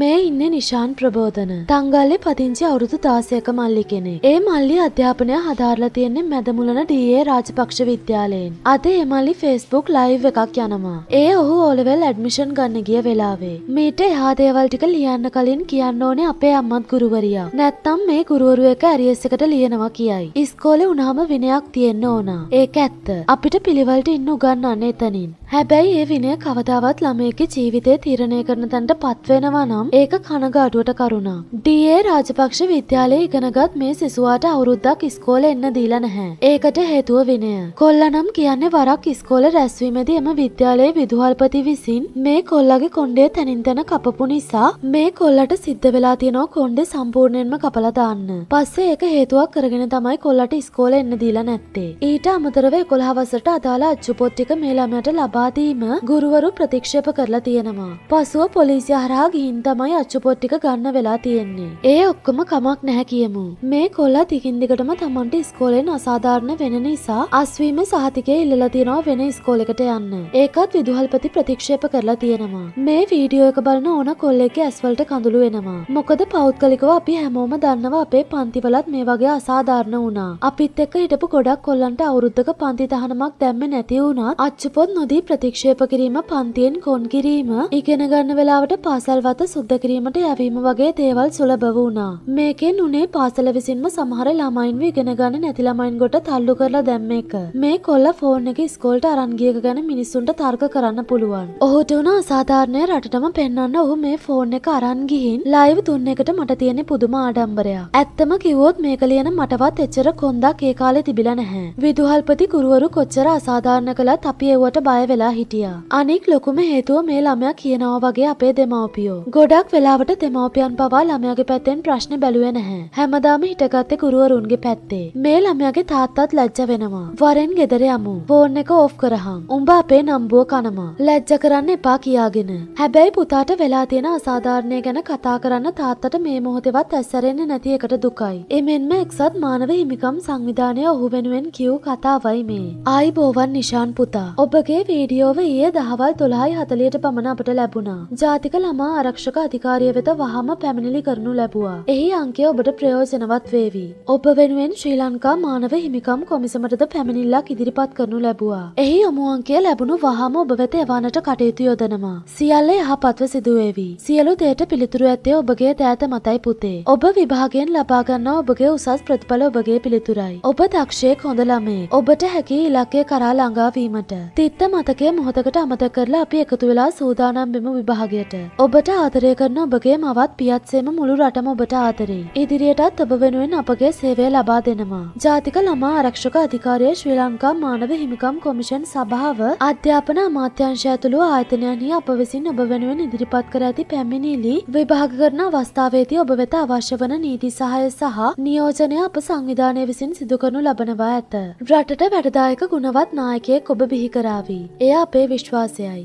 මේ ඉන්න නිශාන් ප්‍රබෝධන තංගල්ලි පදිංචි අවුරුදු දාසයක මල්ලි කෙනෙක්. ඒ මල්ලි අධ්‍යාපනය හදාරලා තියෙන්නේ මැදමුලන ඩීඒ රාජපක්ෂ විද්‍යාලයෙන්. අද ඒ මල්ලි ෆේස්බුක් ලයිව් එකක් යනවා. ඒ ඔහු ඕලෙවල් ඇඩ්මිෂන් ගන්න ගිය වෙලාවේ. මීට එහා දේවල් ටික ලියන්න කලින් කියන්න ඕනේ අපේ අම්මත් ගුරුවරියා. නැත්තම් මේ ගුරුවරු එක ඇරියස් එකට ලියනවා කියයි. ඉස්කෝලේ වුණාම විනයක් තියෙන්න ඕනා. ඒක ඇත්ත. අපිට පිළිවෙලට ඉන්න උගන්වන්න එතනින්. හැබැයි ඒ විනය කවදාවත් ළමයෙක්ගේ ජීවිතේ තීරණය කරන තැනට පත්වෙනවා නම් ඒක කනගාටුවට කරුණා. ඩී.ඒ. රාජපක්ෂ විද්‍යාලයේ ඉගෙනගත් මේ සිසුවාට අවුරුද්දක් ඉස්කෝලේ එන්න දීලා නැහැ. ඒකට හේතුව විනය. කොල්ලනම් කියන්නේ වරක් ඉස්කෝලේ රැස්වීමේදී එම විද්‍යාලයේ විදුහල්පති විසින් මේ කොල්ලගේ කොණ්ඩේ තනින් තන කපපු නිසා මේ කොල්ලට සිද්ධ වෙලා තියෙනවා කොණ්ඩේ සම්පූර්ණයෙන්ම කපලා දාන්න. පස්සේ ඒක හේතුවක් කරගෙන තමයි කොල්ලට ඉස්කෝලේ එන්න දීලා නැත්තේ. ඊට අමතරව 11 වසරට අදාළ අච්චුපොත් ටික මේ ළමයට ලබා දීම ගුරුවරු ප්‍රතික්ෂේප කරලා තියෙනවා. පසුව පොලිසිය හරහා ගිහින් තමයි අච්චුපොට්ටික ගන්න වෙලා තියෙන්නේ. ඒ ඔක්කොම කමක් නැහැ කියමු. මේ කොල්ලා තිකින් දිගටම තමන්ට ඉස්කෝලෙන් අසාධාරණ වෙන නිසා අස්වීම සහතිකය ඉල්ලලා තියෙනවා වෙන ඉස්කෝලෙකට යන්න. ඒකත් විදුහල්පති ප්‍රතික්ෂේප කරලා තියෙනවා. මේ වීඩියෝ එක බලන ඕන කොල්ලෙක්ගේ ඇස්වලට කඳුළු වෙනවා. මොකද පෞද්ගලිකව අපි හැමෝම දන්නවා අපේ පන්තිවලත් මේ වගේ අසාධාරණ වුණා. අපිත් එක්ක හිටපු ගොඩක් කොල්ලන්ට අවුරුද්දක පන්ති තහනමක් දැම්මේ නැති වුණත් අච්චුපොත් නොදී ප්‍රතික්ෂේප කිරීම පන්තියෙන් කොන් කිරීම ඉගෙන ගන්න වෙලාවට පාසල්වත සුද්ධ කිරීමට යැවීම වගේ දේවල් සුලභ වුණා. මේකෙන් උනේ පාසල විසින්ම සමහර ළමයින්ව ඉගෙන ගන්න නැති ළමයින් ගොට තල්ලු කරලා දැම්ම එක. මේ කොල්ල ෆෝන් එක ස්කෝල්ට අරන් ගියක ගැන මිනිස්සුන්ට තර්ක කරන්න පුළුවන්. ඔහුට උන අසාධාරණය රටටම පෙන්වන්න ඔහු මේ ෆෝන් එක අරන් ගිහින් ලයිව් තුන් එකට මට තියෙන පුදුම ආඩම්බරයක්. ඇත්තම කිව්වොත් මේක ලියන මටවත් එච්චර කොන්දක් ඒ කාලේ තිබිලා නැහැ. විදුහල්පති ගුරුවරු කොච්චර අසාධාරණ කළත් අපි ඒවට බය වෙලා හිටියා. අනෙක් ලොකුම හේතුව මේ ළමයා කියනවා වගේ අපේ දෙමව්පියෝ. ගොඩක් වෙලාවට දෙමව්පියන් පවා ළමයාගේ පැත්තෙන් ප්‍රශ්න බැලුවේ නැහැ. හැමදාම හිටගත්තේ ගුරුවරුන්ගේ පැත්තේ. මේ ළමයාගේ තාත්තත් ලැජ්ජ වෙනවා. වරෙන් ගෙදර යමු. ෆෝන් එක ඕෆ් කරහම්. උඹ අපේ නම්බුව කනවා. ලැජ්ජ කරන්න එපා කියාගෙන. හැබැයි පුතාට වෙලා තියෙන අසාධාරණය ගැන කතා කරන්න තාත්තට මේ මොහොතේවත් ඇස්සරෙන්නේ නැති එකට දුකයි. එමෙන්ම එක්සත් මානව හිමිකම් සංවිධානය ඔහු වෙනුවෙන් කියූ කතාවයි මේ. ආයිබෝවන් නිශාන් පුතා. ඔබගේ වීඩියෝව ඊයේ දහවල් 12:40ට පමණ අපට ලැබුණා. ජාතික ළමා ආරක්ෂක ආරක්ෂක අධිකාරිය වෙත වහම පැමිණිලි කරනු ලැබවා. එහි අංකය ඔබට ප්‍රයෝජනවත් වේවි. ඔබ වෙනුවෙන් ශ්‍රී ලංකා මානව හිමිකම් කොමිසමටද පැමිණිල්ලක් ඉදිරිපත් කරනු ලැබවා. එහි යොමු අංකය ලැබුණු වහම ඔබ වෙත එවන්නට කටයුතු යොදනවා. සියල්ල යහපත්ව සිදුවේවි. සියලු දේට පිළිතුරු ඇත්තේ ඔබගේ දෑත මතයි පුතේ. ඔබ විභාගයෙන් ලබාගන්නා ඔබගේ උසස් ප්‍රතිඵල ඔබගේ පිළිතුරයි. ඔබ දක්ෂයෙක් හොඳ ළමේ. ඔබට හැකි ඉලක්කය කරා ළඟාවීමට. තිත්ත මතකය මොහොතකට අමතක කරලා අපි එකතු වෙලා සූදානම් බෙමු විභාගයට. ඔබට ආදර ආදරය කරන ඔබගේ මවත් පියත්සේම මුළු රටම ඔබට ආදරෙයි. ඉදිරියටත් ඔබ වෙනුවෙන් අපගේ සේවය ලබා දෙනවා. ජාතික ළමා ආරක්ෂක අධිකාරය ශ්‍රී ලංකා මානව හිමිකම් කොමිෂන් සභාව අධ්‍යාපන අමාත්‍යංශය ඇතුළු ආයතනයන්හි අප විසින් ඔබ වෙනුවෙන් ඉදිරිපත් කර ඇති පැමිණිලි විභාග කරන අවස්ථාවේදී ඔබ වෙත අවශ්‍ය වන නීති සහාය සහ නියෝජනය අප සංවිධානය විසින් සිදු කරනු ලබනවා ඇත. රටට වැඩදායක ගුණවත් නායකයෙක් ඔබ බිහි කරාවී. එය අපේ විශ්වාසයයි.